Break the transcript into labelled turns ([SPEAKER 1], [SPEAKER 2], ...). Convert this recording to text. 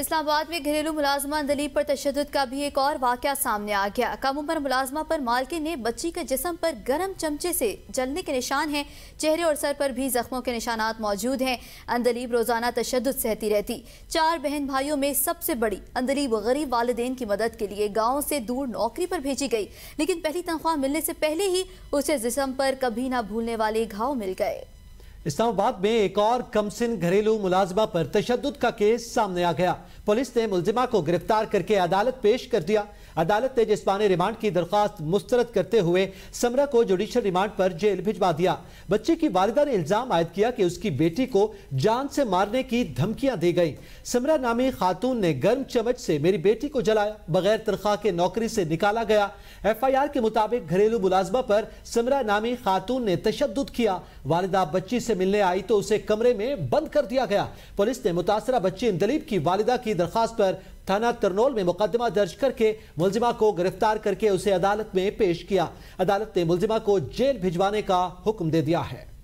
[SPEAKER 1] इस्लामाबाद में घरेलू मुलाजमा दलीप पर तशद का भी एक और वाक़ सामने आ गया कम उम्र मुलाजमा पर मालकिन ने बच्ची के जिसम पर गर्म चमचे से जलने के निशान हैं चेहरे और सर पर भी जख्मों के निशानात मौजूद हैं अंदलीब रोज़ाना तशद सहती रहती चार बहन भाइयों में सबसे बड़ी अंदलीब गरीब वालदेन की मदद के लिए गाँव से दूर नौकरी पर भेजी गई लेकिन पहली तनख्वाह मिलने से पहले ही उसे जिसम पर कभी ना भूलने वाले घाव मिल गए
[SPEAKER 2] इस्लामाबाद में एक और कमसिन घरेलू मुलाजमा पर तशद का केस सामने आ गया पुलिस ने मुलजिमा को गिरफ्तार करके अदालत पेश कर दिया अदालत ने जिसमानी रिमांड की दरख्वास्त मुस्तरद करते हुए समरा को जुडिशल रिमांड पर जेल भिजवा दिया बच्चे की वालदा ने इल्जाम आयद किया कि उसकी बेटी को जान से मारने की धमकियां दी गई समरा नामी खातून ने गर्म चमच से मेरी बेटी को जलाया बगैर तनख्वाह के नौकरी से निकाला गया एफ आई आर के मुताबिक घरेलू मुलाजमा पर समरा नामी खातून ने तशद किया वालदा बच्ची से मिलने आई तो उसे कमरे में बंद कर दिया गया पुलिस ने मुतासरा बच्ची दलीप की वालिदा की दरखास्त पर थाना तरनोल में मुकदमा दर्ज करके मुलजिमा को गिरफ्तार करके उसे अदालत में पेश किया अदालत ने मुलजिमा को जेल भिजवाने का हुक्म दे दिया है